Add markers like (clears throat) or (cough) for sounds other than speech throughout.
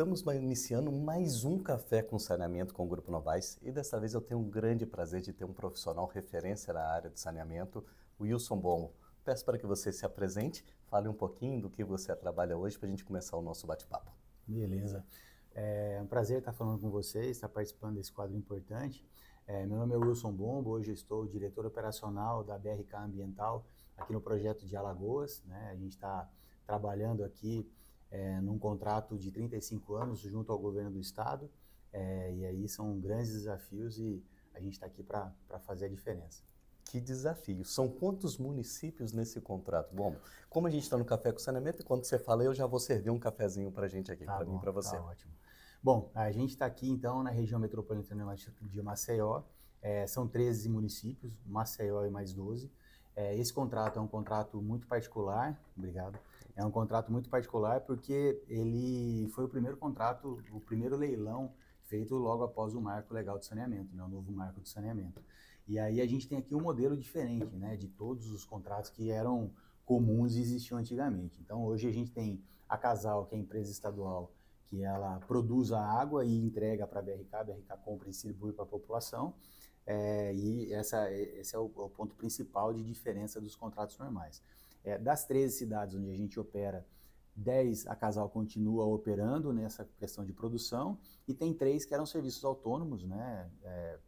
Estamos iniciando mais um Café com Saneamento com o Grupo Novaes e dessa vez eu tenho um grande prazer de ter um profissional referência na área de saneamento, Wilson Bom. Peço para que você se apresente, fale um pouquinho do que você trabalha hoje para a gente começar o nosso bate-papo. Beleza. É um prazer estar falando com vocês, estar participando desse quadro importante. É, meu nome é Wilson Bombo, hoje estou diretor operacional da BRK Ambiental aqui no projeto de Alagoas. Né? A gente está trabalhando aqui é, num contrato de 35 anos junto ao governo do estado. É, e aí são grandes desafios e a gente está aqui para fazer a diferença. Que desafio! São quantos municípios nesse contrato? Bom, como a gente está no Café com Saneamento, quando você fala, eu já vou servir um cafezinho para a gente aqui, tá para mim e para você. Tá ótimo. Bom, a gente está aqui então na região metropolitana de Maceió. É, são 13 municípios, Maceió e mais 12. É, esse contrato é um contrato muito particular, obrigado, é um contrato muito particular porque ele foi o primeiro contrato, o primeiro leilão feito logo após o marco legal de saneamento, né, o novo marco de saneamento. E aí a gente tem aqui um modelo diferente né, de todos os contratos que eram comuns e existiam antigamente. Então hoje a gente tem a Casal, que é a empresa estadual, que ela produz a água e entrega para a BRK, a BRK compra e distribui para a população. É, e essa, esse é o, é o ponto principal de diferença dos contratos normais. É, das 13 cidades onde a gente opera, 10 a Casal continua operando nessa questão de produção e tem três que eram serviços autônomos, né? É,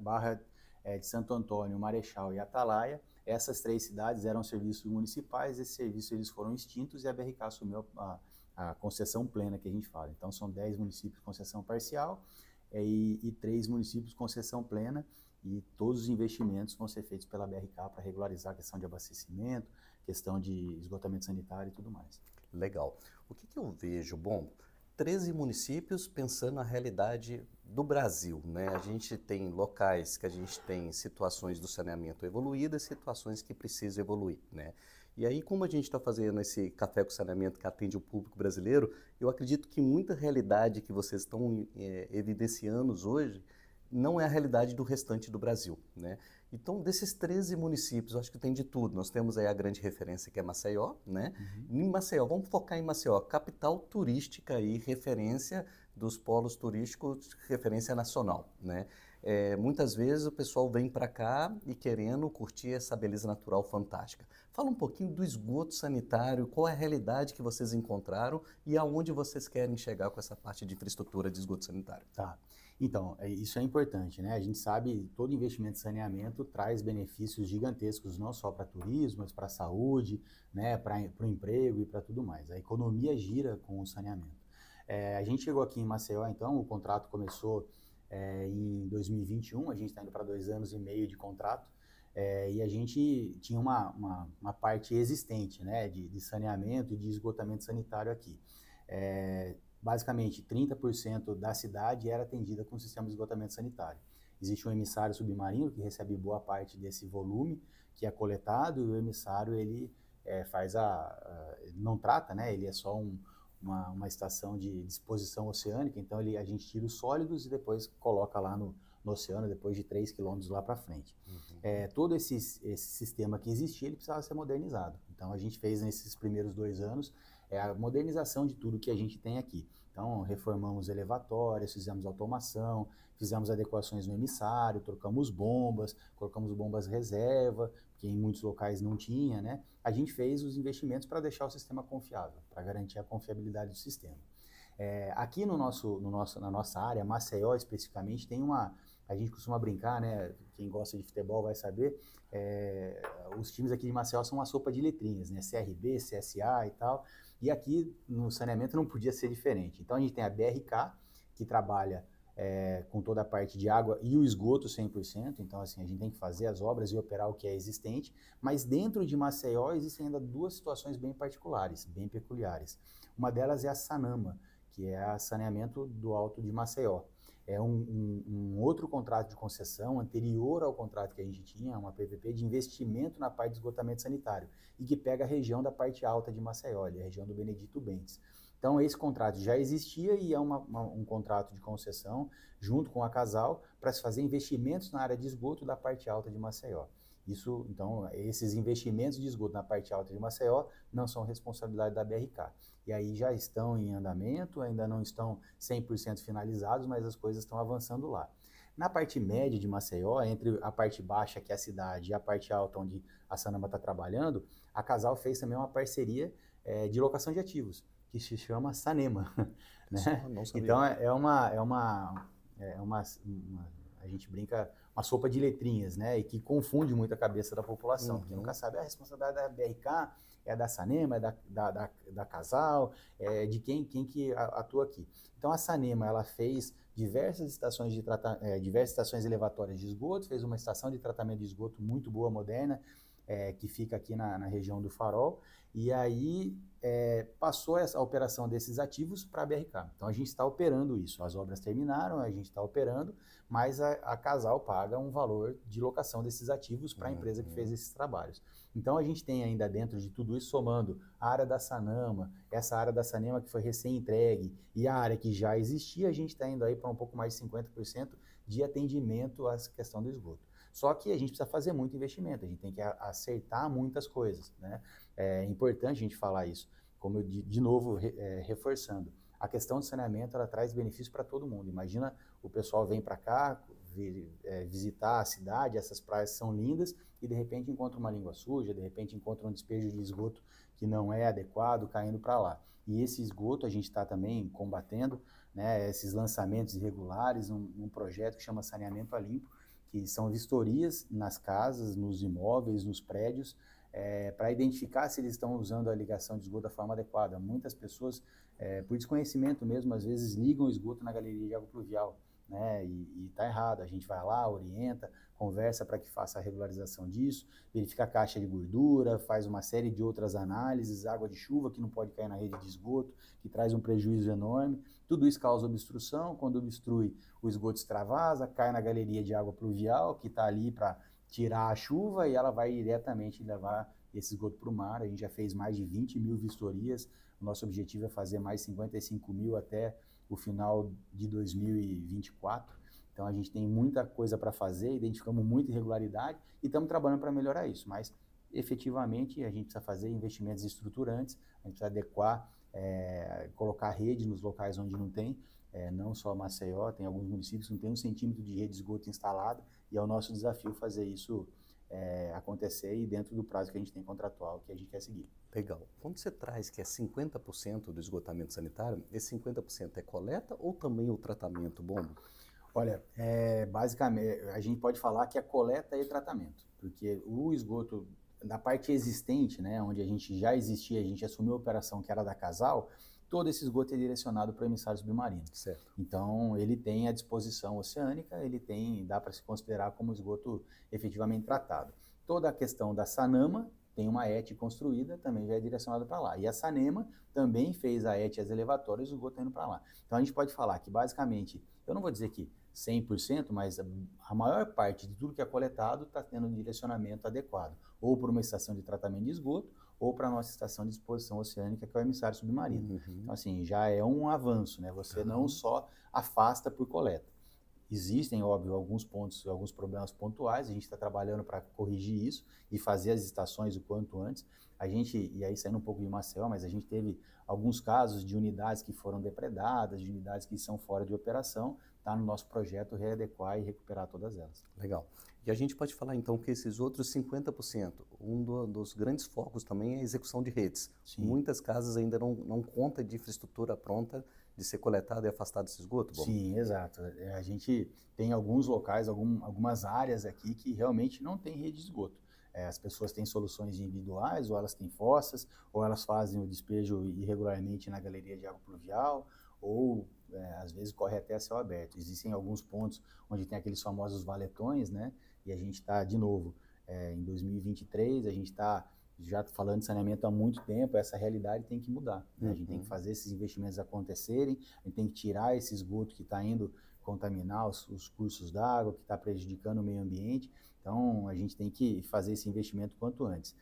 Barra é, de Santo Antônio, Marechal e Atalaia. Essas três cidades eram serviços municipais, esses serviços eles foram extintos e a BRK assumiu a, a concessão plena que a gente fala. Então são 10 municípios concessão parcial é, e, e três municípios concessão plena e todos os investimentos vão ser feitos pela BRK para regularizar a questão de abastecimento, questão de esgotamento sanitário e tudo mais. Legal. O que, que eu vejo? Bom, 13 municípios pensando na realidade do Brasil, né? A gente tem locais que a gente tem situações do saneamento evoluídas, situações que precisam evoluir, né? E aí, como a gente está fazendo esse café com saneamento que atende o público brasileiro, eu acredito que muita realidade que vocês estão é, eh, evidenciando hoje não é a realidade do restante do Brasil, né? Então, desses 13 municípios, acho que tem de tudo. Nós temos aí a grande referência que é Maceió, né? Uhum. Em Maceió, vamos focar em Maceió, capital turística e referência dos polos turísticos, referência nacional, né? É, muitas vezes o pessoal vem para cá e querendo curtir essa beleza natural fantástica. Fala um pouquinho do esgoto sanitário, qual é a realidade que vocês encontraram e aonde vocês querem chegar com essa parte de infraestrutura de esgoto sanitário. Tá. Então, é, isso é importante, né? A gente sabe todo investimento em saneamento traz benefícios gigantescos, não só para turismo, mas para a saúde, né? para o emprego e para tudo mais. A economia gira com o saneamento. É, a gente chegou aqui em Maceió, então, o contrato começou é, em 2021, a gente está indo para dois anos e meio de contrato, é, e a gente tinha uma, uma, uma parte existente né? de, de saneamento e de esgotamento sanitário aqui. É, basicamente 30% da cidade era atendida com o sistema de esgotamento sanitário. Existe um emissário submarino que recebe boa parte desse volume que é coletado e o emissário ele é, faz a, a, não trata, né? Ele é só um, uma, uma, estação de disposição oceânica, então ele, a gente tira os sólidos e depois coloca lá no, no oceano, depois de 3 quilômetros lá para frente. Uhum. É, todo esse, esse sistema que existia, ele precisava ser modernizado. Então a gente fez nesses primeiros dois anos é a modernização de tudo que a gente tem aqui. Então, reformamos elevatórias, fizemos automação, fizemos adequações no emissário, trocamos bombas, colocamos bombas reserva, que em muitos locais não tinha, né? A gente fez os investimentos para deixar o sistema confiável, para garantir a confiabilidade do sistema. É, aqui no nosso, no nosso, na nossa área, Maceió especificamente, tem uma, a gente costuma brincar, né? Quem gosta de futebol vai saber. É, os times aqui de Maceió são uma sopa de letrinhas, né? CRB, CSA e tal. E aqui no saneamento não podia ser diferente. Então a gente tem a BRK, que trabalha é, com toda a parte de água e o esgoto 100%. Então, assim, a gente tem que fazer as obras e operar o que é existente. Mas dentro de Maceió existem ainda duas situações bem particulares, bem peculiares. Uma delas é a Sanama, que é a saneamento do alto de Maceió é um, um, um, outro contrato de concessão anterior ao contrato que a gente tinha, uma PVP de investimento na parte de esgotamento sanitário e que pega a região da parte alta de Maceió, ali, a região do Benedito Bentes. Então, esse contrato já existia e é uma, uma, um contrato de concessão junto com a Casal para se fazer investimentos na área de esgoto da parte alta de Maceió. Isso, então, esses investimentos de esgoto na parte alta de Maceió não são responsabilidade da BRK. E aí já estão em andamento, ainda não estão 100% finalizados, mas as coisas estão avançando lá. Na parte média de Maceió, entre a parte baixa, que é a cidade, e a parte alta, onde a Sanema está trabalhando, a Casal fez também uma parceria é, de locação de ativos, que se chama Sanema. (laughs) Né? Então, é, é uma, é uma, é uma, uma a gente brinca uma sopa de letrinhas, né? E que confunde muito a cabeça da população, uhum. porque nunca sabe ah, a responsabilidade da BRK, é da Sanema, é da, da, da, da Casal, é de quem, quem que atua aqui. Então a Sanema ela fez diversas estações de tratamento, é, diversas estações elevatórias de esgoto, fez uma estação de tratamento de esgoto muito boa, moderna, é, que fica aqui na, na, região do Farol, e aí é, passou essa a operação desses ativos para a BRK. Então a gente está operando isso. As obras terminaram, a gente está operando, mas a, a, Casal paga um valor de locação desses ativos para a uhum. empresa que fez esses trabalhos. Então a gente tem ainda dentro de tudo isso, somando a área da Sanama, essa área da Sanema que foi recém-entregue e a área que já existia, a gente está indo aí para um pouco mais de 50% de atendimento à questão do esgoto. Só que a gente precisa fazer muito investimento, a gente tem que acertar muitas coisas, né? É importante a gente falar isso, como eu de, de novo re, é, reforçando. A questão do saneamento ela traz benefício para todo mundo. Imagina o pessoal vem para cá vir, é, visitar a cidade, essas praias são lindas e de repente encontra uma língua suja, de repente encontra um despejo de esgoto que não é adequado caindo para lá. E esse esgoto a gente está também combatendo, né, esses lançamentos irregulares, um, um projeto que chama Saneamento a Limpo, que são vistorias nas casas, nos imóveis, nos prédios, é, para identificar se eles estão usando a ligação de esgoto da forma adequada. Muitas pessoas, é, por desconhecimento mesmo, às vezes ligam o esgoto na galeria de água pluvial, né? E está errado. A gente vai lá, orienta, conversa para que faça a regularização disso, verifica a caixa de gordura, faz uma série de outras análises, água de chuva que não pode cair na rede de esgoto, que traz um prejuízo enorme. Tudo isso causa obstrução, quando obstrui, o esgoto extravasa, cai na galeria de água pluvial, que está ali para tirar a chuva, e ela vai diretamente levar esse esgoto para o mar. A gente já fez mais de 20 mil vistorias, o nosso objetivo é fazer mais 55 mil até o final de 2024. Então a gente tem muita coisa para fazer, identificamos muita irregularidade e estamos trabalhando para melhorar isso, mas efetivamente a gente precisa fazer investimentos estruturantes, a gente precisa adequar é, colocar rede nos locais onde não tem, é, não só Maceió, tem alguns municípios que não tem um centímetro de rede de esgoto instalada, e é o nosso desafio fazer isso é, acontecer e dentro do prazo que a gente tem contratual que a gente quer seguir. Legal. Quando você traz que é 50% do esgotamento sanitário, esse 50% é coleta ou também o tratamento, Bom, Olha, é, basicamente, a gente pode falar que é coleta e tratamento, porque o esgoto da parte existente, né, onde a gente já existia, a gente assumiu a operação que era da Casal, todo esse esgoto é direcionado para o emissário submarino. Certo. Então, ele tem a disposição oceânica, ele tem, dá para se considerar como esgoto efetivamente tratado. Toda a questão da Sanama tem uma ET construída, também já é direcionada para lá. E a Sanema também fez a ET as elevatórias, o esgoto tá indo para lá. Então, a gente pode falar que, basicamente, eu não vou dizer que 100%, mas a maior parte de tudo que é coletado está tendo um direcionamento adequado, ou para uma estação de tratamento de esgoto, ou para a nossa estação de exposição oceânica, que é o emissário submarino. Uhum. Então, assim, já é um avanço, né? Você uhum. não só afasta por coleta. Existem, óbvio, alguns pontos, alguns problemas pontuais, a gente está trabalhando para corrigir isso e fazer as estações o quanto antes. A gente, e aí saindo um pouco de Maceió, mas a gente teve alguns casos de unidades que foram depredadas, de unidades que são fora de operação, está no nosso projeto readequar e recuperar todas elas. Legal. E a gente pode falar então que esses outros 50%, um do, dos grandes focos também é a execução de redes. Sim. Muitas casas ainda não, não conta de infraestrutura pronta de ser coletado e afastado desse esgoto? Bom? Sim, exato. É, a gente tem alguns locais, algum, algumas áreas aqui que realmente não tem rede de esgoto. É, as pessoas têm soluções individuais, ou elas têm fossas, ou elas fazem o despejo irregularmente na galeria de água pluvial, ou é, às vezes corre até a céu aberto. Existem alguns pontos onde tem aqueles famosos valetões, né? E a gente está, de novo, é, em 2023, a gente está já falando de saneamento há muito tempo, essa realidade tem que mudar. Né? A gente tem que uhum. fazer esses investimentos acontecerem, a gente tem que tirar esse esgoto que está indo contaminar os, os cursos d'água, que está prejudicando o meio ambiente. Então, a gente tem que fazer esse investimento quanto antes.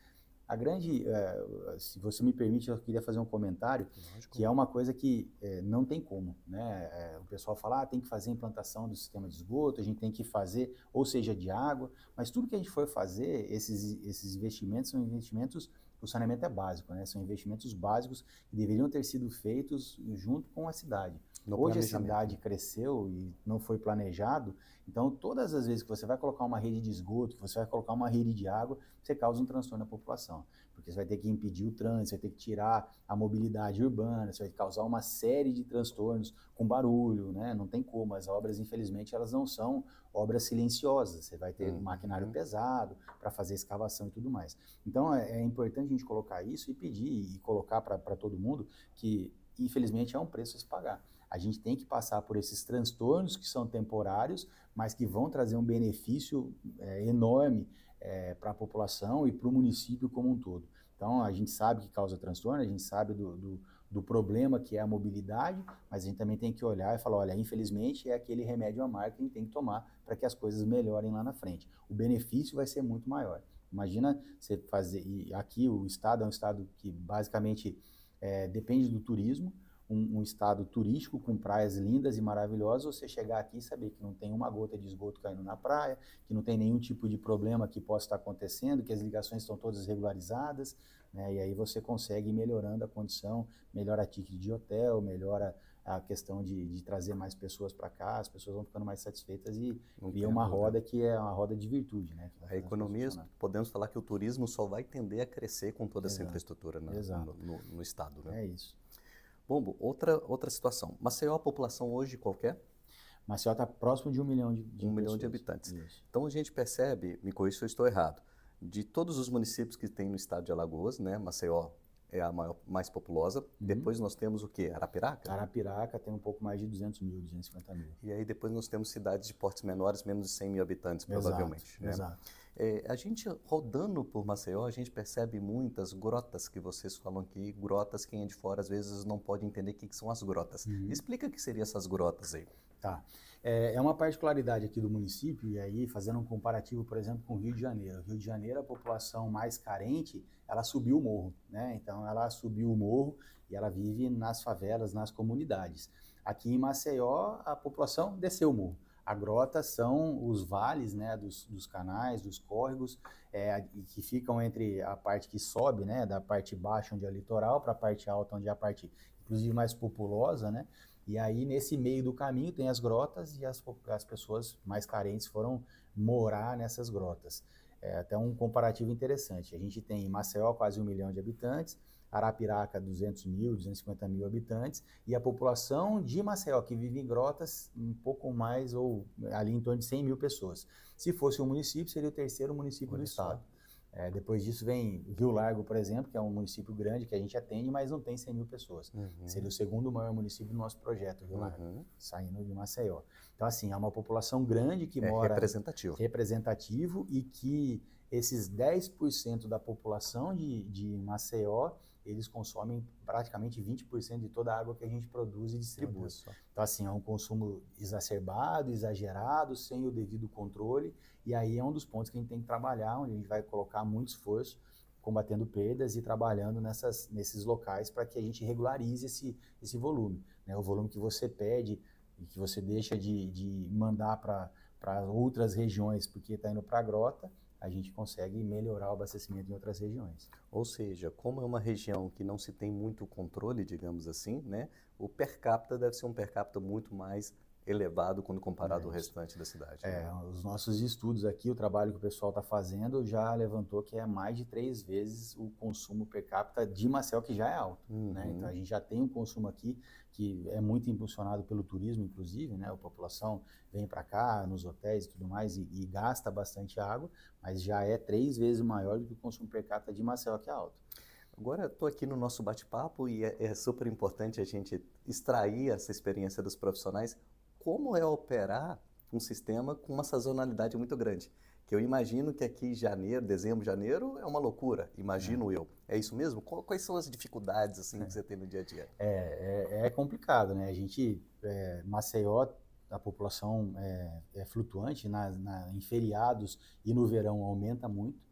A grande, uh, se você me permite, eu queria fazer um comentário, Lógico. que é uma coisa que uh, não tem como, né? Uh, o pessoal fala, ah, tem que fazer a implantação do sistema de esgoto, a gente tem que fazer, ou seja, de água, mas tudo que a gente for fazer, esses, esses investimentos são investimentos, o saneamento é básico, né? São investimentos básicos que deveriam ter sido feitos junto com a cidade. No Hoje a cidade né? cresceu e não foi planejado, então todas as vezes que você vai colocar uma rede de esgoto, que você vai colocar uma rede de água, você causa um transtorno na população. Porque você vai ter que impedir o trânsito, você vai ter que tirar a mobilidade urbana, você vai causar uma série de transtornos com barulho, né? Não tem como. As obras, infelizmente, elas não são obras silenciosas. Você vai ter uhum. maquinário uhum. pesado para fazer escavação e tudo mais. Então, é, é, importante a gente colocar isso e pedir e colocar para todo mundo que infelizmente é um preço a se pagar. A gente tem que passar por esses transtornos que são temporários, mas que vão trazer um benefício é, enorme é, para a população e para o município como um todo. Então, a gente sabe que causa transtorno, a gente sabe do, do, do, problema que é a mobilidade, mas a gente também tem que olhar e falar: olha, infelizmente é aquele remédio a marca que a gente tem que tomar para que as coisas melhorem lá na frente. O benefício vai ser muito maior. Imagina você fazer. E aqui o estado é um estado que basicamente é, depende do turismo, um, um, estado turístico com praias lindas e maravilhosas, você chegar aqui e saber que não tem uma gota de esgoto caindo na praia, que não tem nenhum tipo de problema que possa estar acontecendo, que as ligações estão todas regularizadas, né? e aí você consegue ir melhorando a condição, melhora a ticket de hotel, melhora a questão de, de trazer mais pessoas para cá, as pessoas vão ficando mais satisfeitas e é uma roda que é uma roda de virtude. Né? A economia, podemos falar que o turismo só vai tender a crescer com toda Exato. essa infraestrutura no, né? no, no, no estado. Né? É isso. Pombo, outra, outra situação. Maceió, a população hoje qualquer? Maceió está próximo de um milhão de, de um milhão de habitantes. Isso. Então a gente percebe, me corrija se eu estou errado, de todos os municípios que tem no estado de Alagoas, né, Maceió é a maior, mais populosa. Uhum. Depois nós temos o quê? Arapiraca? Arapiraca tem um pouco mais de 200 mil, 250 mil. E aí depois nós temos cidades de portes menores, menos de 100 mil habitantes, exato, provavelmente. Né? Exato. É, a gente rodando por Maceió, a gente percebe muitas grotas que vocês falam aqui, grotas quem é de fora às vezes não pode entender o que, que são as grotas. Uhum. Explica o que seriam essas grotas aí. Tá. É, é, uma particularidade aqui do município, e aí fazendo um comparativo, por exemplo, com o Rio de Janeiro. O Rio de Janeiro, a população mais carente, ela subiu o morro, né? Então ela subiu o morro e ela vive nas favelas, nas comunidades. Aqui em Maceió, a população desceu o morro. A grota são os vales né, dos, dos canais, dos córregos, é, que ficam entre a parte que sobe, né, da parte baixa, onde é o litoral, para a parte alta, onde é a parte, inclusive, mais populosa. Né? E aí, nesse meio do caminho, tem as grotas e as, as pessoas mais carentes foram morar nessas grotas. É até um comparativo interessante. A gente tem em Maceió quase um milhão de habitantes, Arapiraca, 200 mil, 250 mil habitantes, e a população de Maceió, que vive em Grotas, um pouco mais, ou ali em torno de 100 mil pessoas. Se fosse um município, seria o terceiro município Olha do só. estado. É, depois disso vem Rio Largo, por exemplo, que é um município grande que a gente atende, mas não tem 100 mil pessoas. Uhum. Seria o segundo maior município do nosso projeto, Rio Largo, uhum. saindo de Maceió. Então, assim, é uma população grande que é mora. Representativo. Representativo e que esses 10% da população de, de Maceió eles consomem praticamente 20% de toda a água que a gente produz e distribui. Então, assim, é um consumo exacerbado, exagerado, sem o devido controle, e aí é um dos pontos que a gente tem que trabalhar, onde a gente vai colocar muito esforço combatendo perdas e trabalhando nessas, nesses locais para que a gente regularize esse, esse volume. Né? O volume que você pede e que você deixa de, de mandar para outras regiões porque está indo para a grota, a gente consegue melhorar o abastecimento em outras regiões. Ou seja, como é uma região que não se tem muito controle, digamos assim, né, o per capita deve ser um per capita muito mais elevado quando comparado é, ao restante da cidade. Né? É, os nossos estudos aqui, o trabalho que o pessoal está fazendo, já levantou que é mais de três vezes o consumo per capita de Marcel, que já é alto. Uhum. Né? Então a uhum. gente já tem um consumo aqui que é muito impulsionado pelo turismo, inclusive, né? a população vem para cá, nos hotéis e tudo mais, e, e, gasta bastante água, mas já é três vezes maior do que o consumo per capita de Marcel, que é alto. Agora estou aqui no nosso bate-papo e é, é, super importante a gente extrair essa experiência dos profissionais como é operar um sistema com uma sazonalidade muito grande. Que eu imagino que aqui janeiro, dezembro, janeiro é uma loucura, imagino é. eu. É isso mesmo? Quais são as dificuldades assim, é. que você tem no dia a dia? É, é, é complicado, né? A gente, é, Maceió, a população é, é, flutuante, na, na, em feriados e no verão aumenta muito.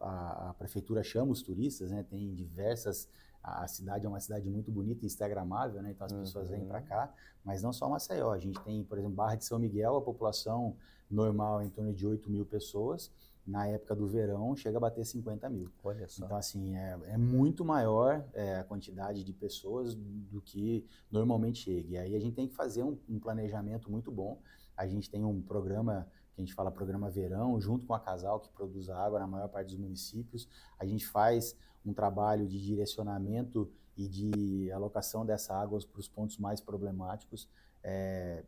A, a, prefeitura chama os turistas, né? tem diversas a cidade é uma cidade muito bonita e instagramável, né? Então as uhum. pessoas vêm para uhum. cá, mas não só Maceió. A gente tem, por exemplo, Barra de São Miguel, a população normal é em torno de 8 mil pessoas. Na época do verão, chega a bater 50 mil. Olha só. Então, assim, é, é muito maior é, a quantidade de pessoas do que normalmente chega. E aí a gente tem que fazer um, um planejamento muito bom. A gente tem um programa que a gente fala programa verão, junto com a Casal, que produz água na maior parte dos municípios. A gente faz um trabalho de direcionamento e de alocação dessa água para os pontos mais problemáticos. É,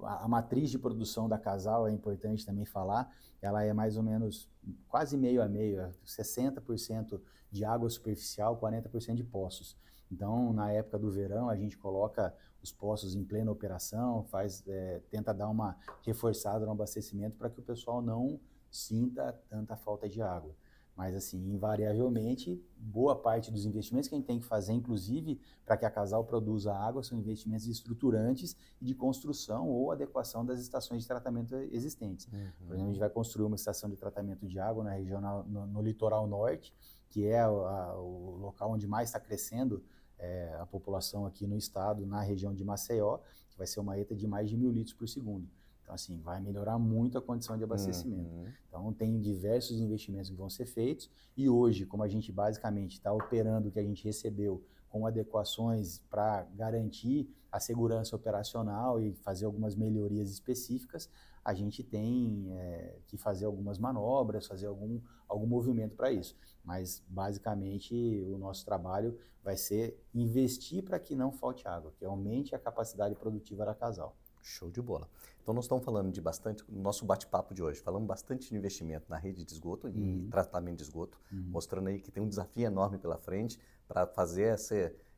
a, matriz de produção da casal é importante também falar, ela é mais ou menos quase meio a meio, 60% é de água superficial, 40% de poços. Então, na época do verão, a gente coloca os poços em plena operação, faz, é, tenta dar uma reforçada no abastecimento para que o pessoal não sinta tanta falta de água. Mas, assim, invariavelmente, boa parte dos investimentos que a gente tem que fazer, inclusive para que a Casal produza água, são investimentos estruturantes e de construção ou adequação das estações de tratamento existentes. Uhum. Por exemplo, a gente vai construir uma estação de tratamento de água na região, no, no litoral norte, que é a, a, o local onde mais está crescendo é, a população aqui no estado, na região de Maceió, que vai ser uma ETA de mais de mil litros por segundo. Então, assim, vai melhorar muito a condição de abastecimento. Uhum. Então, tem diversos investimentos que vão ser feitos e hoje, como a gente basicamente está operando o que a gente recebeu com adequações para garantir a segurança operacional e fazer algumas melhorias específicas, a gente tem é, que fazer algumas manobras, fazer algum, algum movimento para isso. Mas, basicamente, o nosso trabalho vai ser investir para que não falte água, que aumente a capacidade produtiva da casal. Show de bola. Então nós estamos falando de bastante, no nosso bate-papo de hoje, falamos bastante de investimento na rede de esgoto e uhum. tratamento de esgoto, uhum. mostrando aí que tem um desafio enorme pela frente para fazer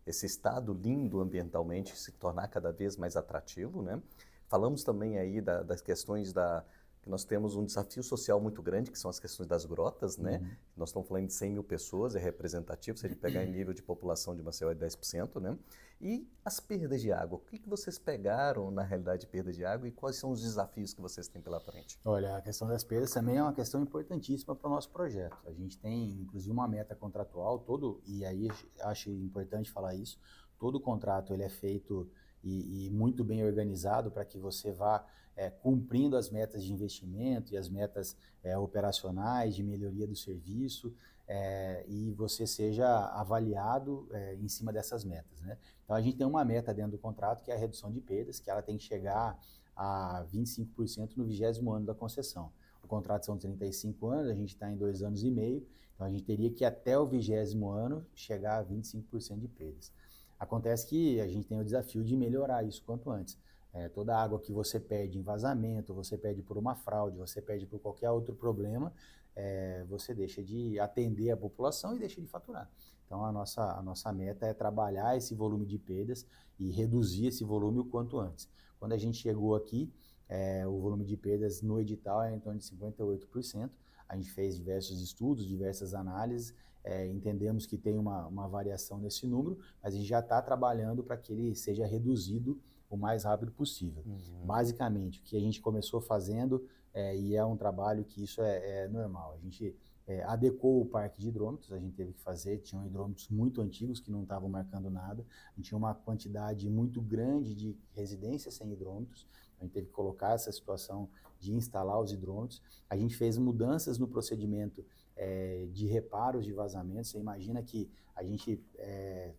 esse estado lindo ambientalmente se tornar cada vez mais atrativo, né? Falamos também aí da, das questões da, nós temos um desafio social muito grande, que são as questões das grotas, né? Uhum. Nós estamos falando de 100 mil pessoas, é representativo, se a gente pegar em (clears throat) nível de população de Maceió é 10%, né? E as perdas de água, o que, que vocês pegaram na realidade de perda de água e quais são os desafios que vocês têm pela frente? Olha, a questão das perdas também é uma questão importantíssima para o nosso projeto. A gente tem, inclusive, uma meta contratual, todo, e aí acho importante falar isso, todo contrato ele é feito e, e muito bem organizado para que você vá é, cumprindo as metas de investimento e as metas é, operacionais de melhoria do serviço é, e você seja avaliado é, em cima dessas metas. Né? Então a gente tem uma meta dentro do contrato que é a redução de perdas, que ela tem que chegar a 25% no vigésimo ano da concessão. O contrato são 35 anos, a gente está em dois anos e meio, então a gente teria que até o vigésimo ano chegar a 25% de perdas. Acontece que a gente tem o desafio de melhorar isso quanto antes. É, toda a água que você pede em vazamento, você pede por uma fraude, você pede por qualquer outro problema, é, você deixa de atender a população e deixa de faturar. Então a nossa, a nossa meta é trabalhar esse volume de perdas e reduzir esse volume o quanto antes. Quando a gente chegou aqui, é, o volume de perdas no edital é em torno de 58%. A gente fez diversos estudos, diversas análises, é, entendemos que tem uma, uma variação nesse número, mas a gente já está trabalhando para que ele seja reduzido o mais rápido possível. Uhum. Basicamente, o que a gente começou fazendo, é, e é um trabalho que isso é, é normal, a gente é, adequou o parque de hidrômetros, a gente teve que fazer, tinham hidrômetros muito antigos que não estavam marcando nada, a gente tinha uma quantidade muito grande de residências sem hidrômetros, a gente teve que colocar essa situação de instalar os hidrômetros, a gente fez mudanças no procedimento é, de reparos de vazamentos, você imagina que a gente é,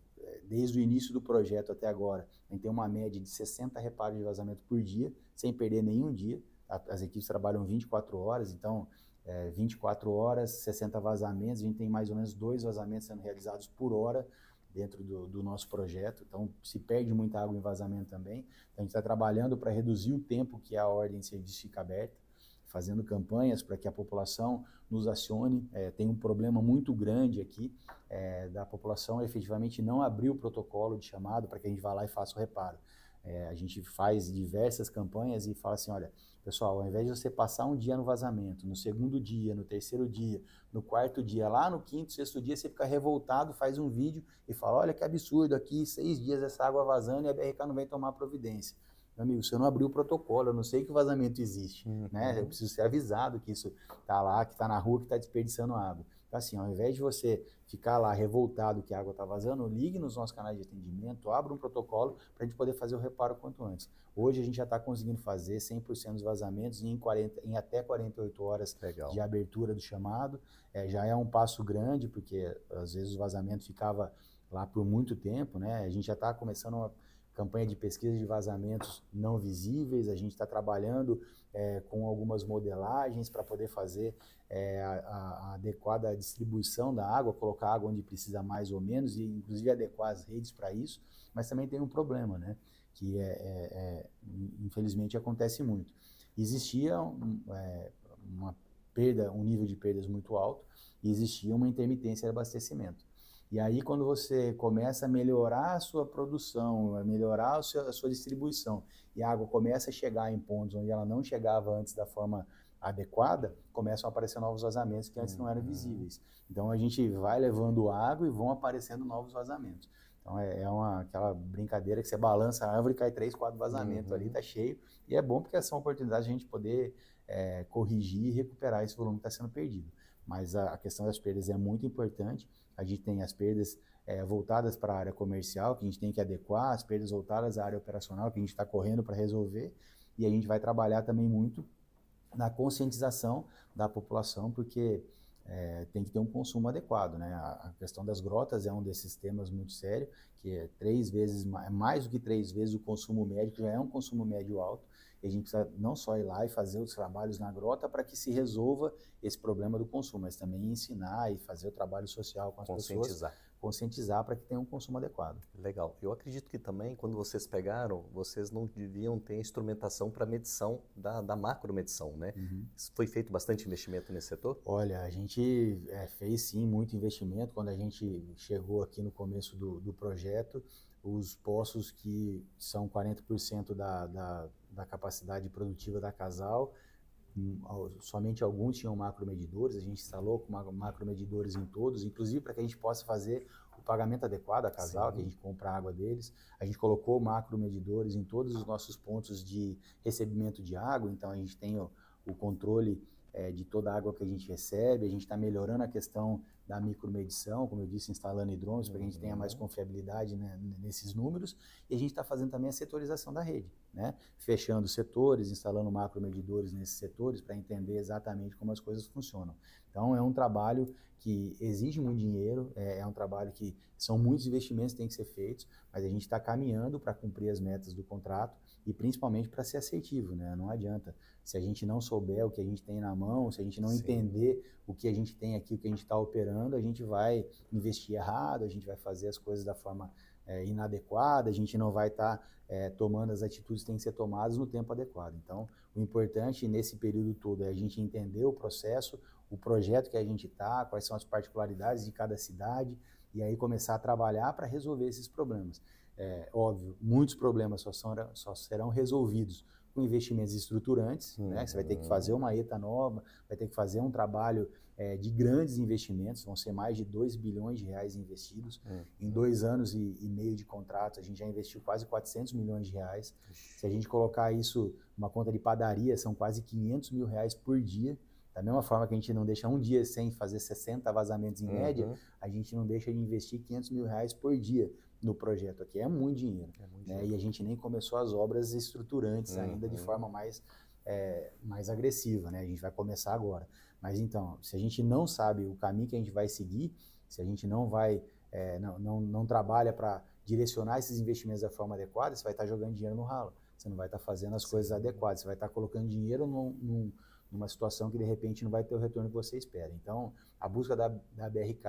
desde o início do projeto até agora, a gente tem uma média de 60 reparos de vazamento por dia, sem perder nenhum dia. As equipes trabalham 24 horas, então é, 24 horas, 60 vazamentos. A gente tem mais ou menos dois vazamentos sendo realizados por hora dentro do, do nosso projeto. Então, se perde muita água em vazamento também. Então, a gente está trabalhando para reduzir o tempo que a ordem de serviço fica aberta fazendo campanhas para que a população nos acione. É, tem um problema muito grande aqui é, da população efetivamente não abrir o protocolo de chamado para que a gente vá lá e faça o reparo. É, a gente faz diversas campanhas e fala assim, olha, pessoal, ao invés de você passar um dia no vazamento, no segundo dia, no terceiro dia, no quarto dia, lá no quinto, sexto dia, você fica revoltado, faz um vídeo e fala, olha que absurdo, aqui seis dias essa água vazando e a BRK não vem tomar providência. Meu amigo, se eu não abrir o protocolo, eu não sei que vazamento existe, uhum. né? Eu preciso ser avisado que isso tá lá, que tá na rua, que tá desperdiçando água. Então, assim, ao invés de você ficar lá revoltado que a água tá vazando, ligue nos nossos canais de atendimento, abra um protocolo para a gente poder fazer o reparo quanto antes. Hoje a gente já está conseguindo fazer 100% dos vazamentos em, 40, em, até 48 horas Legal. de abertura do chamado. É, já é um passo grande, porque às vezes o vazamento ficava lá por muito tempo, né? A gente já está começando a campanha de pesquisa de vazamentos não visíveis, a gente está trabalhando é, com algumas modelagens para poder fazer é, a, a, adequada distribuição da água, colocar água onde precisa mais ou menos, e inclusive adequar as redes para isso, mas também tem um problema, né? que é, é, é infelizmente acontece muito. Existia é, uma perda, um nível de perdas muito alto, e existia uma intermitência de abastecimento. E aí, quando você começa a melhorar a sua produção, a melhorar a sua, a sua distribuição, e a água começa a chegar em pontos onde ela não chegava antes da forma adequada, começam a aparecer novos vazamentos que antes não eram uhum. visíveis. Então a gente vai levando água e vão aparecendo novos vazamentos. Então é, é uma, aquela brincadeira que você balança a árvore e cai três, quatro vazamentos uhum. ali, tá cheio. E é bom porque essa é uma oportunidade de a gente poder é, corrigir e recuperar esse volume que está sendo perdido. Mas a, a questão das perdas é muito importante. A gente tem as perdas é, voltadas para a área comercial, que a gente tem que adequar, as perdas voltadas à área operacional, que a gente está correndo para resolver, e a gente vai trabalhar também muito na conscientização da população, porque é, tem que ter um consumo adequado. Né? A, a, questão das grotas é um desses temas muito sério, que é três vezes mais, é mais do que três vezes o consumo médio, que já é um consumo médio alto, a gente precisa não só ir lá e fazer os trabalhos na grota para que se resolva esse problema do consumo, mas também ensinar e fazer o trabalho social com as conscientizar. pessoas. Conscientizar para que tenha um consumo adequado. Legal. Eu acredito que também, quando vocês pegaram, vocês não deviam ter instrumentação para medição da, da medição, né? Uhum. Foi feito bastante investimento nesse setor? Olha, a gente é, fez sim muito investimento. Quando a gente chegou aqui no começo do, do projeto, os poços que são 40% da, da da capacidade produtiva da casal. Hum, somente alguns tinham macromedidores, a gente instalou com macromedidores em todos, inclusive para que a gente possa fazer o pagamento adequado a casal, Sim. que a gente compra a água deles. A gente colocou macromedidores em todos os nossos pontos de recebimento de água, então a gente tem o, o controle é, de toda a água que a gente recebe. A gente está melhorando a questão da micromedição, como eu disse, instalando hidrômetros para que a gente tenha uhum. mais confiabilidade né, nesses números. E a gente está fazendo também a setorização da rede, né? fechando setores, instalando macromedidores nesses setores para entender exatamente como as coisas funcionam. Então é um trabalho que exige muito dinheiro, é, é um trabalho que são muitos investimentos que têm que ser feitos, mas a gente está caminhando para cumprir as metas do contrato e principalmente para ser assertivo, né? Não adianta. Se a gente não souber o que a gente tem na mão, se a gente não Sim. entender o que a gente tem aqui, o que a gente está operando, a gente vai investir errado, a gente vai fazer as coisas da forma é, inadequada, a gente não vai estar tá, é, tomando as atitudes que têm que ser tomadas no tempo adequado. Então, o importante nesse período todo é a gente entender o processo, o projeto que a gente está, quais são as particularidades de cada cidade, e aí começar a trabalhar para resolver esses problemas. É, óbvio, muitos problemas só, são, só serão resolvidos com investimentos estruturantes, uhum. né? Você vai ter que fazer uma ETA nova, vai ter que fazer um trabalho é, de grandes investimentos, vão ser mais de 2 bilhões de reais investidos. Uhum. Em dois anos e, e, meio de contrato, a gente já investiu quase 400 milhões de reais. Se a gente colocar isso numa conta de padaria, são quase 500 mil reais por dia. Da mesma forma que a gente não deixa um dia sem fazer 60 vazamentos em uhum. média, a gente não deixa de investir 500 mil reais por dia no projeto aqui. É muito dinheiro. É muito né? dinheiro. E a gente nem começou as obras estruturantes uhum. ainda de uhum. forma mais, é, mais agressiva, né? A gente vai começar agora. Mas então, se a gente não sabe o caminho que a gente vai seguir, se a gente não vai, é, não, não, não trabalha para direcionar esses investimentos da forma adequada, você vai estar tá jogando dinheiro no ralo. Você não vai estar tá fazendo as Sim. coisas adequadas. Você vai estar tá colocando dinheiro num, num numa situação que de repente não vai ter o retorno que você espera. Então, a busca da, da BRK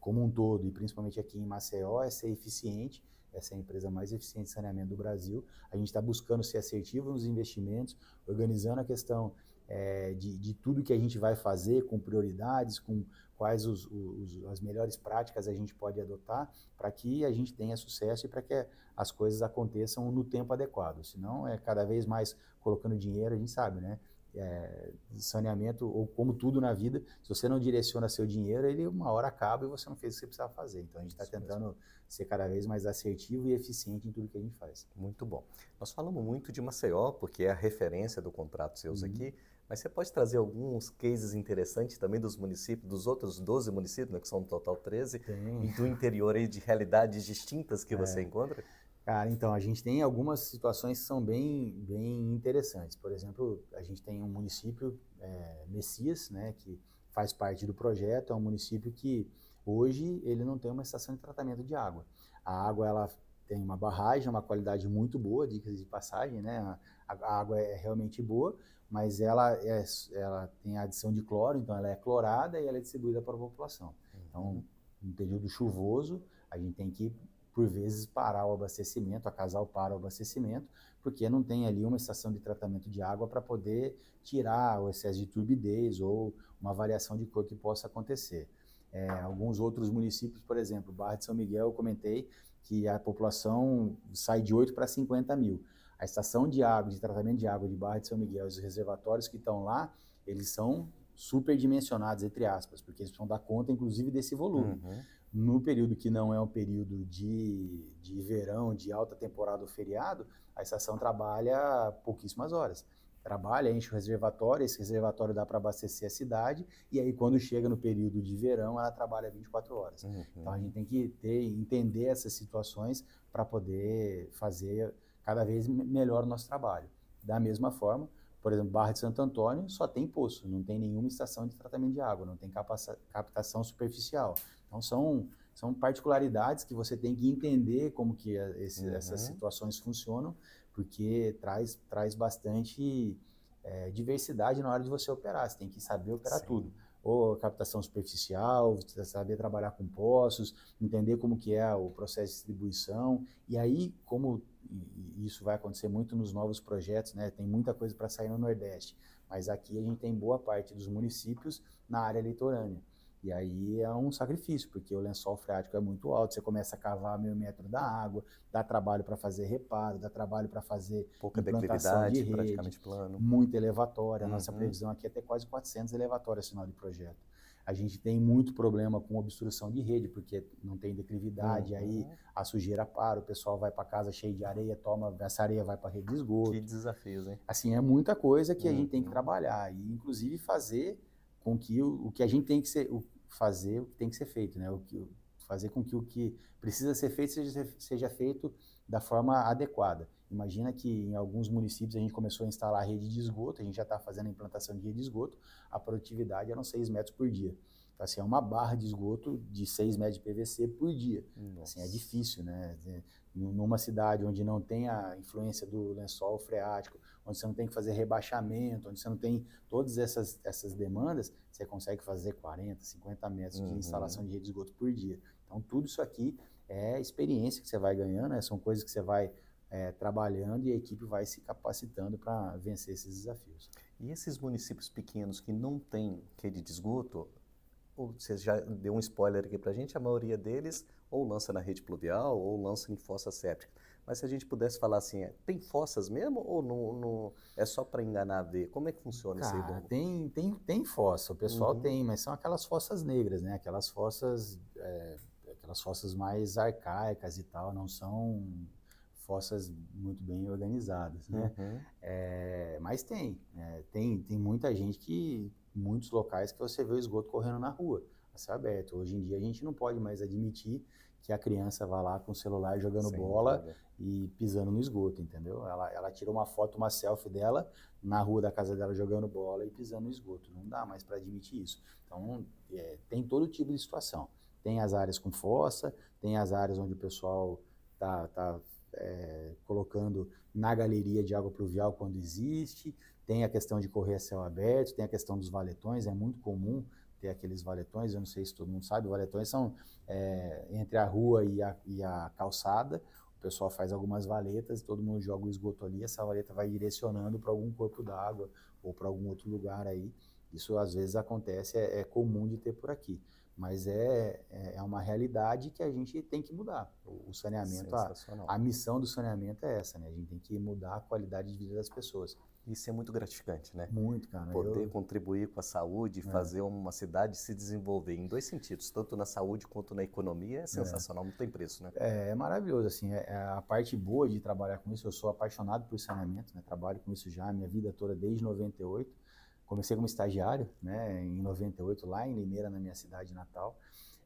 como um todo, e principalmente aqui em Maceió, é ser eficiente, essa é a empresa mais eficiente de saneamento do Brasil. A gente está buscando ser assertivo nos investimentos, organizando a questão é, de, de, tudo que a gente vai fazer, com prioridades, com quais os, os, as melhores práticas a gente pode adotar para que a gente tenha sucesso e para que as coisas aconteçam no tempo adequado. Senão é cada vez mais colocando dinheiro, a gente sabe, né? é, saneamento ou como tudo na vida, se você não direciona seu dinheiro, ele uma hora acaba e você não fez o que você precisava fazer. Então a gente está tentando mesmo. ser cada vez mais assertivo e eficiente em tudo que a gente faz. Muito bom. Nós falamos muito de Maceió, porque é a referência do contrato seus uhum. aqui, mas você pode trazer alguns cases interessantes também dos municípios, dos outros 12 municípios, né, que são no total 13, Tem. e do interior aí de realidades distintas que é. você encontra? Cara, então, a gente tem algumas situações que são bem, bem interessantes. Por exemplo, a gente tem um município, é, Messias, né, que faz parte do projeto, é um município que hoje ele não tem uma estação de tratamento de água. A água, ela tem uma barragem, uma qualidade muito boa, dicas de passagem, né? A, água é realmente boa, mas ela, é, ela tem a adição de cloro, então ela é clorada e ela é distribuída para a população. Uhum. Então, no período chuvoso, a gente tem que por vezes parar o abastecimento, a casal para o abastecimento, porque não tem ali uma estação de tratamento de água para poder tirar o excesso de turbidez ou uma variação de cor que possa acontecer. É, alguns outros municípios, por exemplo, Barra de São Miguel, eu comentei que a população sai de 8 para 50 mil. A estação de água, de tratamento de água de Barra de São Miguel e os reservatórios que estão lá, eles são superdimensionados, entre aspas, porque eles precisam dar conta, inclusive, desse volume. Uhum. No período que não é um período de, de verão, de alta temporada ou feriado, a estação trabalha pouquíssimas horas. Trabalha, enche o reservatório, esse reservatório dá para abastecer a cidade, e aí quando chega no período de verão, ela trabalha 24 horas. Uhum. Então a gente tem que ter, entender essas situações para poder fazer cada vez melhor o nosso trabalho. Da mesma forma, por exemplo, Barra de Santo Antônio só tem poço, não tem nenhuma estação de tratamento de água, não tem captação superficial. Então são são particularidades que você tem que entender como que eh, esse, uhum. essas situações funcionam, porque traz traz bastante é, diversidade na hora de você operar. Você tem que saber operar Sim. tudo ou captação superficial, saber trabalhar com poços, entender como que é o processo de distribuição. E aí, como isso vai acontecer muito nos novos projetos, né? Tem muita coisa para sair no Nordeste, mas aqui a gente tem boa parte dos municípios na área litorânea. E aí é um sacrifício, porque o lençol freático é muito alto, você começa a cavar meio metro da água, dá trabalho para fazer reparo, dá trabalho para fazer pouca declividade, de rede, praticamente plano, muito elevatória. A uhum. nossa previsão aqui é ter quase 400 elevatórias sinal de projeto. A gente tem muito problema com obstrução de rede, porque não tem declividade, uhum. aí a sujeira para, o pessoal vai para casa cheio de areia, toma, essa areia vai para a rede de esgoto. Que desafios, hein? Assim, é muita coisa que uhum. a gente tem que trabalhar e inclusive fazer com que o, o, que a gente tem que ser, o, fazer o que tem que ser feito, né? O que, fazer com que o que precisa ser feito seja, seja feito da forma adequada. Imagina que em alguns municípios a gente começou a instalar a rede de esgoto, a gente já está fazendo a implantação de rede de esgoto, a produtividade é eram 6 metros por dia. Então, assim, é uma barra de esgoto de 6 metros de PVC por dia. Assim, é difícil, né? numa cidade onde não tem a influência do lençol freático, onde você não tem que fazer rebaixamento, onde você não tem todas essas, essas demandas, você consegue fazer 40, 50 metros uhum. de instalação de rede de esgoto por dia. Então, tudo isso aqui é experiência que você vai ganhando, né? são coisas que você vai é, trabalhando e a equipe vai se capacitando para vencer esses desafios. E esses municípios pequenos que não têm rede de esgoto, você já deu um spoiler aqui para a gente, a maioria deles ou lança na rede pluvial ou lança em fossa séptica. Mas se a gente pudesse falar assim, é, tem fossas mesmo ou no, no é só para enganar a ver? Como é que funciona isso aí? Ah, tem, tem, tem fossa, o pessoal uhum. tem, mas são aquelas fossas negras, né? Aquelas fossas, é, aquelas fossas mais arcaicas e tal, não são fossas muito bem organizadas, né? Uhum. É, mas tem, é, tem, tem muita gente que, muitos locais que você vê o esgoto correndo na rua ser aberto. Hoje em dia a gente não pode mais admitir que a criança vá lá com o celular jogando Sem bola dúvida. e pisando no esgoto, entendeu? Ela, ela tira uma foto, uma selfie dela na rua da casa dela jogando bola e pisando no esgoto. Não dá mais para admitir isso. Então, é, tem todo tipo de situação. Tem as áreas com fossa, tem as áreas onde o pessoal tá, tá é, colocando na galeria de água pluvial quando existe, tem a questão de correr a céu aberto, tem a questão dos valetões, é muito comum ter aqueles valetões, eu não sei se todo mundo sabe, valetões são é, entre a rua e a, e a calçada, o pessoal faz algumas valetas, todo mundo joga o esgoto ali, essa valeta vai direcionando para algum corpo d'água ou para algum outro lugar aí. Isso às vezes acontece, é, é comum de ter por aqui, mas é, é, é uma realidade que a gente tem que mudar. O saneamento, a, a missão do saneamento é essa, né? A gente tem que mudar a qualidade de vida das pessoas. Isso é muito gratificante, né? Muito, cara. Poder eu... contribuir com a saúde, é. fazer uma cidade se desenvolver em dois sentidos, tanto na saúde quanto na economia, é, é. sensacional, é. não tem preço, né? É, é maravilhoso, assim, é, é a parte boa de trabalhar com isso, eu sou apaixonado por saneamento, né? Trabalho com isso já a minha vida toda desde 98. Comecei como estagiário, né, em 98 lá em Limeira, na minha cidade natal.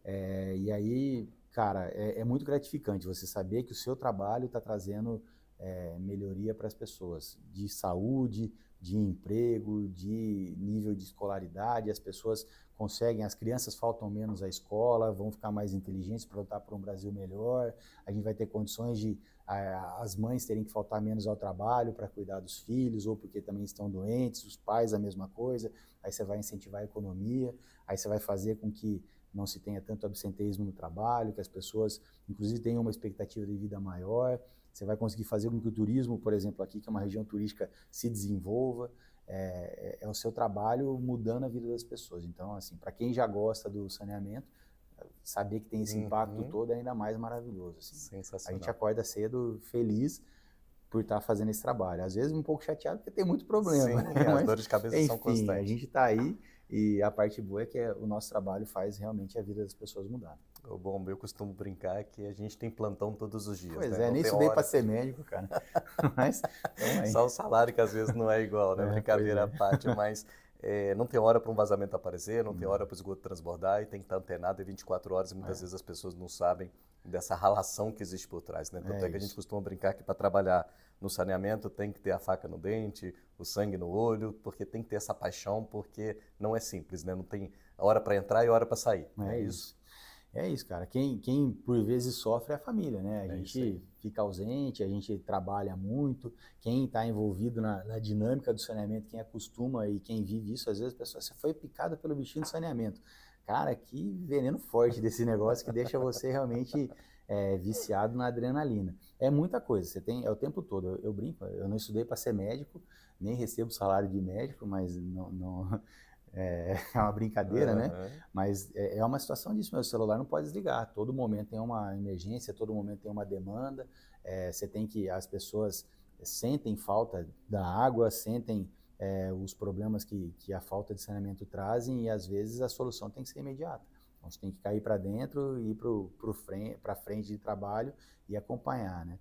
e aí, cara, é muito gratificante você saber que o seu trabalho está trazendo é, melhoria para as pessoas de saúde, de emprego, de nível de escolaridade. As pessoas conseguem, as crianças faltam menos à escola, vão ficar mais inteligentes para lutar por um Brasil melhor. A gente vai ter condições de a, as mães terem que faltar menos ao trabalho para cuidar dos filhos ou porque também estão doentes, os pais a mesma coisa. Aí você vai incentivar a economia, aí você vai fazer com que não se tenha tanto absenteísmo no trabalho, que as pessoas, inclusive, tenham uma expectativa de vida maior. Você vai conseguir fazer com que o turismo, por exemplo, aqui, que é uma região turística, se desenvolva. É, é, é o seu trabalho mudando a vida das pessoas. Então, assim, para quem já gosta do saneamento, saber que tem esse uhum. impacto uhum. todo é ainda mais maravilhoso. Assim. Sensacional. A gente acorda cedo feliz por estar tá fazendo esse trabalho. Às vezes um pouco chateado porque tem muito problema. Sim, né? é, (laughs) Mas, as dores de cabeça enfim, são constantes. A gente está aí e a parte boa é que é o nosso trabalho faz realmente a vida das pessoas mudar. Bom, eu costumo brincar que a gente tem plantão todos os dias. Pois né? é, não nem estudei para ser médico, cara. (laughs) mas, então, Só o salário que às vezes não é igual, né? É, Brincadeira à é. parte, mas é, não tem hora para um vazamento aparecer, não hum. tem hora para o esgoto transbordar e tem que estar antenado em 24 horas e muitas é. vezes as pessoas não sabem dessa relação que existe por trás. Né? Tanto é, é que a gente costuma brincar que para trabalhar no saneamento tem que ter a faca no dente, o sangue no olho, porque tem que ter essa paixão, porque não é simples, né? não tem hora para entrar e hora para sair. É, né? isso. É isso, cara. Quem, quem por vezes sofre é a família, né? A é gente fica ausente, a gente trabalha muito. Quem está envolvido na, na, dinâmica do saneamento, quem acostuma e quem vive isso, às vezes a pessoa você foi picada pelo bichinho do saneamento. Cara, que veneno forte desse negócio que deixa você realmente é, viciado na adrenalina. É muita coisa, você tem, é o tempo todo. Eu, eu brinco, eu não estudei para ser médico, nem recebo salário de médico, mas não, não é, (laughs) é, uma brincadeira, uhum. né? Mas é, é, uma situação disso, meu celular não pode desligar. Todo momento tem uma emergência, todo momento tem uma demanda. É, você tem que as pessoas sentem falta da água, sentem é, os problemas que, que a falta de saneamento trazem e às vezes a solução tem que ser imediata. Então, você tem que cair para dentro, ir para frente, frente de trabalho e acompanhar, né?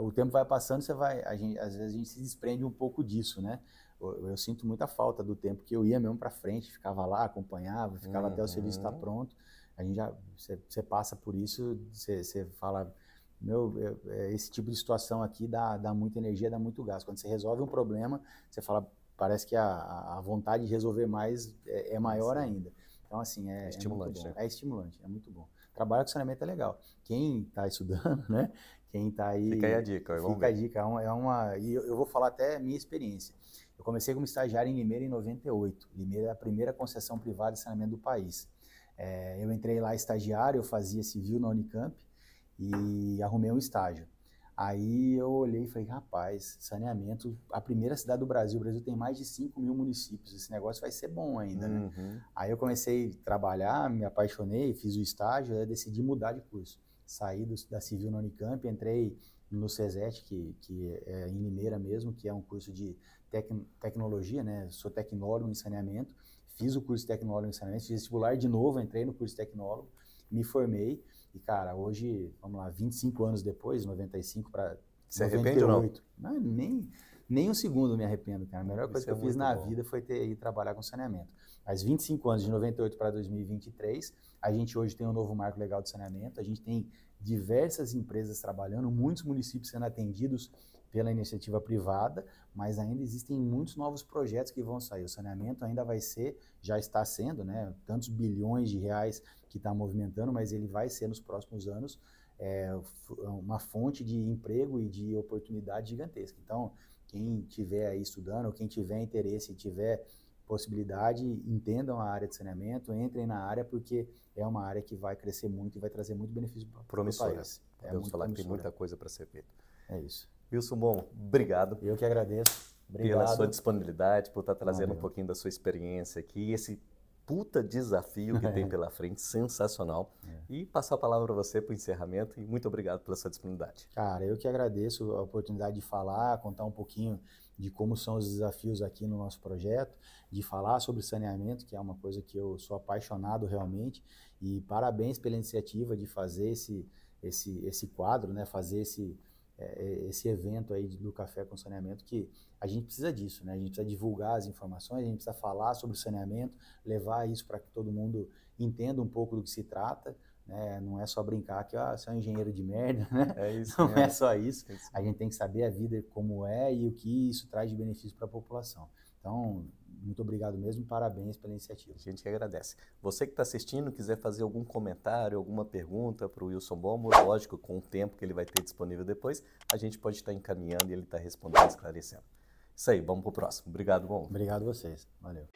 o tempo vai passando, você vai, gente, às vezes a gente se desprende um pouco disso, né? Eu, eu sinto muita falta do tempo que eu ia mesmo para frente, ficava lá, acompanhava, ficava uhum. até o serviço estar tá uhum. pronto. A gente já, você passa por isso, você fala, meu, é, esse tipo de situação aqui dá, dá muita energia, dá muito gás. Quando você resolve um problema, você fala, parece que a, a vontade de resolver mais é, é maior Sim. ainda. Então, assim, é, é, é estimulante. É, né? é estimulante, é muito bom. Trabalho com saneamento é legal. Quem está estudando, (laughs) né? Quem tá aí. Fica aí a dica, vamos Fica ver. a dica. É, é uma, e eu, vou falar até a minha experiência. Eu comecei como estagiário em Limeira em 98. Limeira é a primeira concessão privada de saneamento do país. É, eu entrei lá estagiário, eu fazia civil na Unicamp e arrumei um estágio. Aí eu olhei e falei, rapaz, saneamento, a primeira cidade do Brasil, o Brasil tem mais de 5 mil municípios, esse negócio vai ser bom ainda, né? Uhum. Aí eu comecei a trabalhar, me apaixonei, fiz o estágio, aí decidi mudar de curso saí do, da Civil na Unicamp, entrei no CESET, que, que é em Limeira mesmo, que é um curso de tec, tecnologia, né? Sou tecnólogo em saneamento, fiz o curso de tecnólogo em saneamento, fiz vestibular de novo, entrei no curso de tecnólogo, me formei e, cara, hoje, vamos lá, 25 anos depois, 95 para 98. Não? Não, nem, nem um segundo me arrependo, cara. A melhor Isso coisa é que eu fiz na bom. vida foi ter ido trabalhar com saneamento faz 25 anos, de 98 para 2023. A gente hoje tem um novo marco legal de saneamento, a gente tem diversas empresas trabalhando, muitos municípios sendo atendidos pela iniciativa privada, mas ainda existem muitos novos projetos que vão sair. O saneamento ainda vai ser, já está sendo, né, tantos bilhões de reais que está movimentando, mas ele vai ser nos próximos anos é, uma fonte de emprego e de oportunidade gigantesca. Então, quem tiver aí estudando, quem tiver interesse e tiver possibilidade, entendam a área de saneamento, entrem na área, porque é uma área que vai crescer muito e vai trazer muito benefício para o país. É Podemos é muito falar promissora. que tem muita coisa para ser feita. É isso. Wilson, bom, obrigado. Eu que agradeço. Obrigado. Pela sua disponibilidade, por estar tá trazendo um pouquinho da sua experiência aqui, esse puta desafio que tem (laughs) é. pela frente, sensacional. É. E passar a palavra para você para o encerramento e muito obrigado pela sua disponibilidade. Cara, eu que agradeço a oportunidade de falar, contar um pouquinho de como são os desafios aqui no nosso projeto, de falar sobre saneamento, que é uma coisa que eu sou apaixonado realmente, e parabéns pela iniciativa de fazer esse esse esse quadro, né, fazer esse é, é, esse evento aí do Café com Saneamento, que a gente precisa disso, né? A gente precisa divulgar as informações, a gente precisa falar sobre o saneamento, levar isso para que todo mundo entenda um pouco do que se trata, né? Não é só brincar que, ah, você é um engenheiro de merda, né? É isso, Não é, é só isso. A gente tem que saber a vida como é e o que isso traz de benefício para a população. Então, muito obrigado mesmo, parabéns pela iniciativa. A gente que agradece. Você que está assistindo, quiser fazer algum comentário, alguma pergunta para o Wilson Bomo, lógico, com o tempo que ele vai ter disponível depois, a gente pode estar tá encaminhando e ele está respondendo, esclarecendo. Isso aí, vamos para o próximo. Obrigado, Bom. Obrigado a vocês. Valeu.